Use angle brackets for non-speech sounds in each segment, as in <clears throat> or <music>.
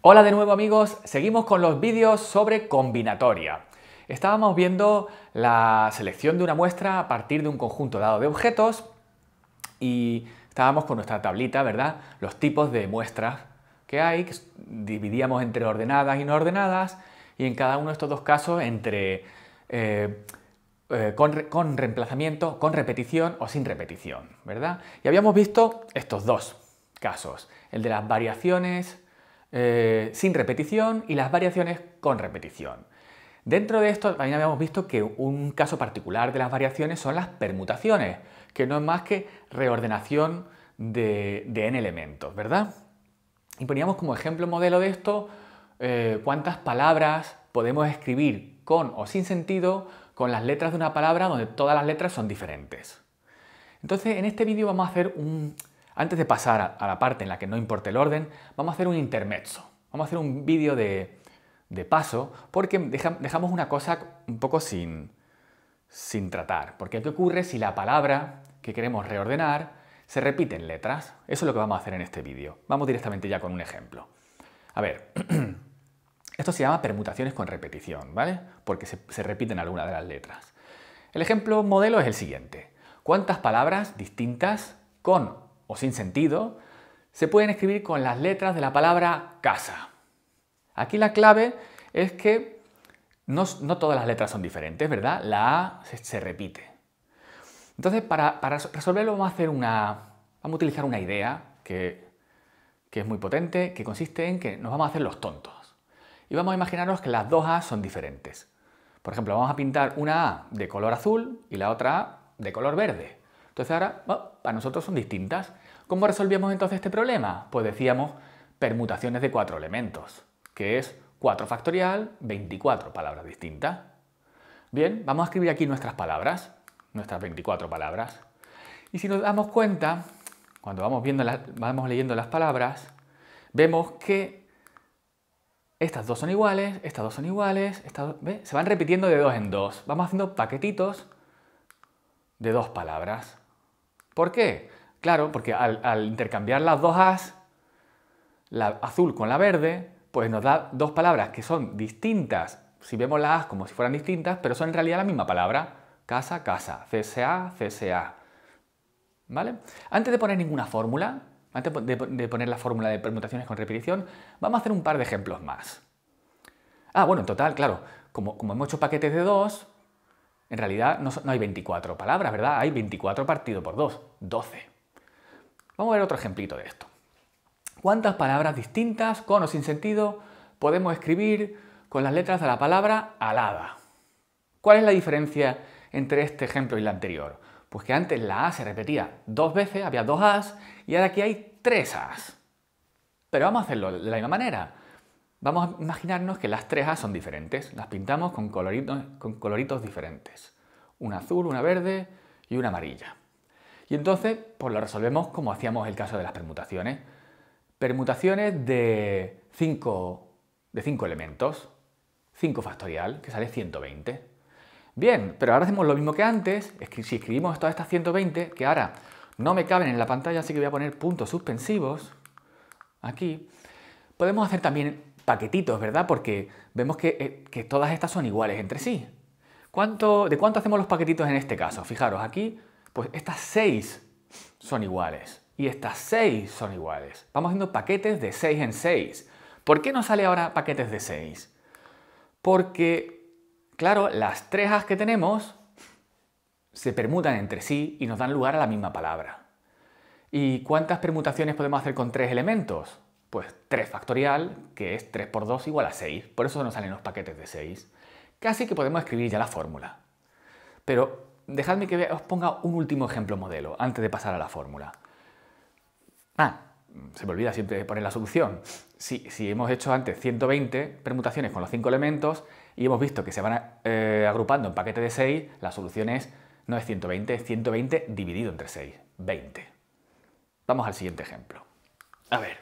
Hola de nuevo amigos, seguimos con los vídeos sobre combinatoria. Estábamos viendo la selección de una muestra a partir de un conjunto dado de objetos y estábamos con nuestra tablita, ¿verdad? Los tipos de muestras que hay, que dividíamos entre ordenadas y no ordenadas y en cada uno de estos dos casos entre eh, eh, con, con reemplazamiento, con repetición o sin repetición, ¿verdad? Y habíamos visto estos dos casos, el de las variaciones eh, sin repetición y las variaciones con repetición. Dentro de esto también habíamos visto que un caso particular de las variaciones son las permutaciones, que no es más que reordenación de, n elementos, ¿verdad? Y poníamos como ejemplo modelo de esto eh, cuántas palabras podemos escribir con o sin sentido con las letras de una palabra donde todas las letras son diferentes. Entonces, en este vídeo vamos a hacer un, antes de pasar a la parte en la que no importa el orden, vamos a hacer un intermezzo. Vamos a hacer un vídeo de, paso porque dejamos una cosa un poco sin, tratar. Porque ¿qué ocurre si la palabra que queremos reordenar se repite en letras? Eso es lo que vamos a hacer en este vídeo. Vamos directamente ya con un ejemplo. A ver, <clears throat> esto se llama permutaciones con repetición, ¿vale? Porque se, se repiten algunas de las letras. El ejemplo modelo es el siguiente. ¿Cuántas palabras distintas con o sin sentido se pueden escribir con las letras de la palabra casa. Aquí la clave es que no, todas las letras son diferentes, ¿verdad? La A se, repite. Entonces, para, resolverlo vamos a Vamos a utilizar una idea que, es muy potente, que consiste en que nos vamos a hacer los tontos. Y vamos a imaginaros que las dos A son diferentes. Por ejemplo, vamos a pintar una A de color azul y la otra A de color verde. Entonces ahora, para nosotros son distintas. ¿Cómo resolvíamos entonces este problema? Pues decíamos permutaciones de cuatro elementos, que es 4 factorial, 24 palabras distintas. Bien, vamos a escribir aquí nuestras palabras, nuestras 24 palabras. Y si nos damos cuenta, cuando vamos, vamos leyendo las palabras, vemos que estas dos son iguales, estas dos son iguales, estas se van repitiendo de dos en dos. Vamos haciendo paquetitos de dos palabras. ¿Por qué? Claro, porque al, intercambiar las dos As, la azul con la verde, pues nos da dos palabras que son distintas, si vemos las As como si fueran distintas, pero son en realidad la misma palabra. Casa, casa, CSA, CSA. ¿Vale? Antes de poner ninguna fórmula, antes de, poner la fórmula de permutaciones con repetición, vamos a hacer un par de ejemplos más. Ah, bueno, en total, claro, como hemos hecho paquetes de dos, en realidad no, hay 24 palabras, ¿verdad? Hay 24 partido por 2, 12. Vamos a ver otro ejemplito de esto. ¿Cuántas palabras distintas, con o sin sentido, podemos escribir con las letras de la palabra alada? ¿Cuál es la diferencia entre este ejemplo y el anterior? Pues que antes la A se repetía dos veces, había dos As, y ahora aquí hay tres As. Pero vamos a hacerlo de la misma manera. Vamos a imaginarnos que las tres A son diferentes, las pintamos con coloritos, diferentes. Una azul, una verde y una amarilla. Y entonces, pues lo resolvemos como hacíamos el caso de las permutaciones. Permutaciones de 5 de cinco elementos. 5 factorial, que sale 120. Bien, pero ahora hacemos lo mismo que antes, si escribimos todas estas 120, que ahora no me caben en la pantalla, así que voy a poner puntos suspensivos aquí, podemos hacer también paquetitos, ¿verdad? Porque vemos eh, que, todas estas son iguales entre sí. ¿De cuánto hacemos los paquetitos en este caso? Fijaros, aquí, pues estas seis son iguales. Y estas seis son iguales. Vamos haciendo paquetes de seis en seis. ¿Por qué no sale ahora paquetes de seis? Porque, claro, las tres As que tenemos se permutan entre sí y nos dan lugar a la misma palabra. ¿Y cuántas permutaciones podemos hacer con tres elementos? Pues 3 factorial, que es 3 por 2 igual a 6. Por eso nos salen los paquetes de 6. Casi que podemos escribir ya la fórmula. Pero dejadme que os ponga un último ejemplo modelo antes de pasar a la fórmula. Ah, se me olvida siempre poner la solución. Si, hemos hecho antes 120 permutaciones con los 5 elementos y hemos visto que se van eh, agrupando en paquetes de 6, la solución es no es 120, es 120 dividido entre 6, 20. Vamos al siguiente ejemplo. A ver,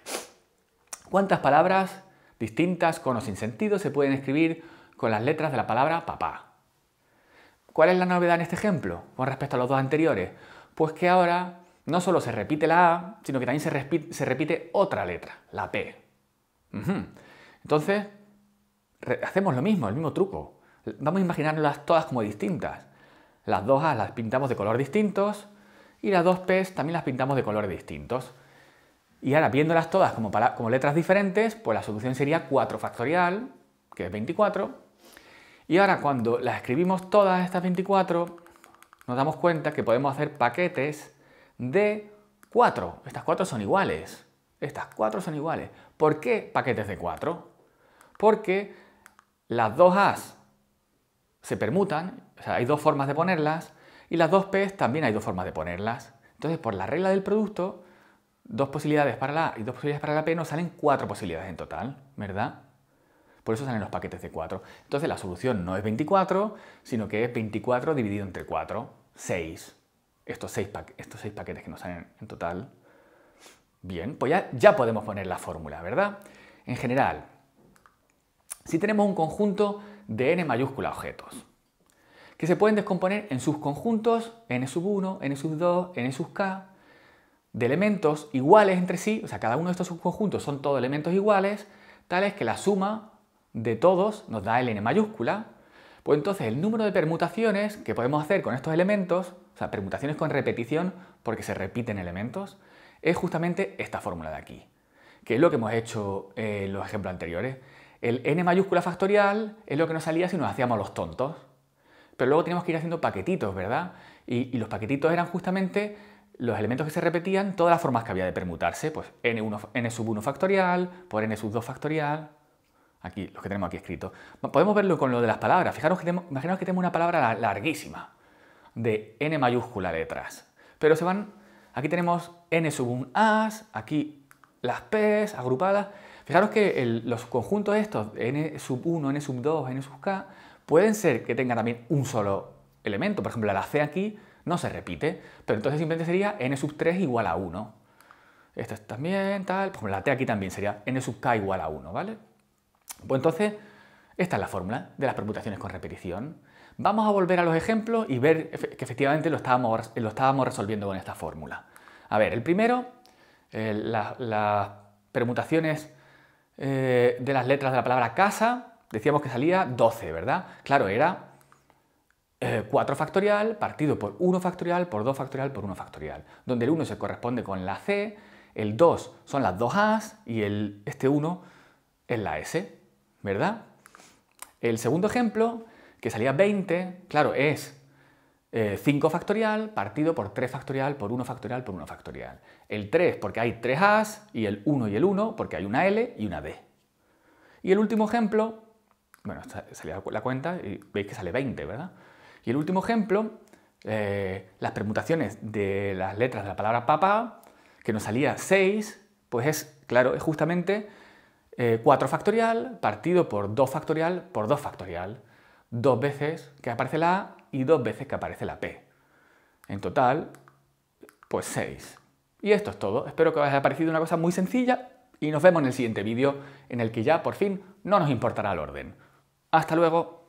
cuántas palabras distintas con o sin sentido se pueden escribir con las letras de la palabra papá. ¿Cuál es la novedad en este ejemplo con respecto a los dos anteriores? Pues que ahora no solo se repite la A, sino que también se, repite, otra letra, la P. Entonces, hacemos lo mismo, el mismo truco. Vamos a imaginarlas todas como distintas. Las dos A las pintamos de color distintos y las dos P también las pintamos de colores distintos. Y ahora, viéndolas todas como, letras diferentes, pues la solución sería 4 factorial, que es 24. Y ahora, cuando las escribimos todas estas 24, nos damos cuenta que podemos hacer paquetes de 4. Estas 4 son iguales. Estas 4 son iguales. ¿Por qué paquetes de 4? Porque las dos A's se permutan, o sea, hay dos formas de ponerlas, y las dos P también hay dos formas de ponerlas. Entonces, por la regla del producto, dos posibilidades para la A y dos posibilidades para la P, nos salen cuatro posibilidades en total, ¿verdad? Por eso salen los paquetes de 4. Entonces la solución no es 24, sino que es 24 dividido entre 4, 6. Estos 6, estos seis paquetes que nos salen en total. Bien, pues ya, ya podemos poner la fórmula, ¿verdad? En general, si tenemos un conjunto de n mayúscula objetos, que se pueden descomponer en sus conjuntos n sub 1, n sub 2, n sub k, de elementos iguales entre sí, o sea, cada uno de estos subconjuntos son todos elementos iguales, tales que la suma de todos nos da el n mayúscula, pues entonces el número de permutaciones que podemos hacer con estos elementos, o sea, permutaciones con repetición porque se repiten elementos, es justamente esta fórmula de aquí, que es lo que hemos hecho en los ejemplos anteriores. El n mayúscula factorial es lo que nos salía si nos hacíamos los tontos, pero luego teníamos que ir haciendo paquetitos, ¿verdad? Y, y los paquetitos eran justamente los elementos que se repetían, todas las formas que había de permutarse, pues n1, n sub 1 factorial, por n sub 2 factorial, aquí, los que tenemos aquí escrito. Podemos verlo con lo de las palabras, fijaros que tenemos, imaginaos que tenemos una palabra larguísima, de n mayúscula letras, pero se van, aquí tenemos n sub 1 as, aquí las p's agrupadas, fijaros que los conjuntos estos, n sub 1, n sub 2, n sub k, pueden ser que tengan también un solo elemento, por ejemplo la c aquí no se repite, pero entonces simplemente sería n sub 3 igual a 1. Esta también, tal, pues la t aquí también sería n sub k igual a 1, ¿vale? Pues entonces, esta es la fórmula de las permutaciones con repetición. Vamos a volver a los ejemplos y ver que efectivamente lo estábamos, lo estábamos resolviendo con esta fórmula. A ver, el primero, las permutaciones eh, de las letras de la palabra casa, decíamos que salía 12, ¿verdad? Claro, era 4 eh, factorial partido por 1 factorial por 2 factorial por 1 factorial, donde el 1 se corresponde con la C, el 2 son las 2As y este 1 es la S, ¿verdad? El segundo ejemplo, que salía 20, claro, es 5 eh, factorial partido por 3 factorial por 1 factorial por 1 factorial. El 3 porque hay 3 As y el 1 y el 1 porque hay una L y una D. Y el último ejemplo, bueno, salía la cuenta y veis que sale 20, ¿verdad? Y el último ejemplo, eh, las permutaciones de las letras de la palabra papá, que nos salía 6, pues es, claro, es justamente 4 eh, factorial partido por 2 factorial por 2 factorial. Dos veces que aparece la A y dos veces que aparece la P. En total, pues 6. Y esto es todo. Espero que os haya parecido una cosa muy sencilla y nos vemos en el siguiente vídeo en el que ya por fin no nos importará el orden. Hasta luego.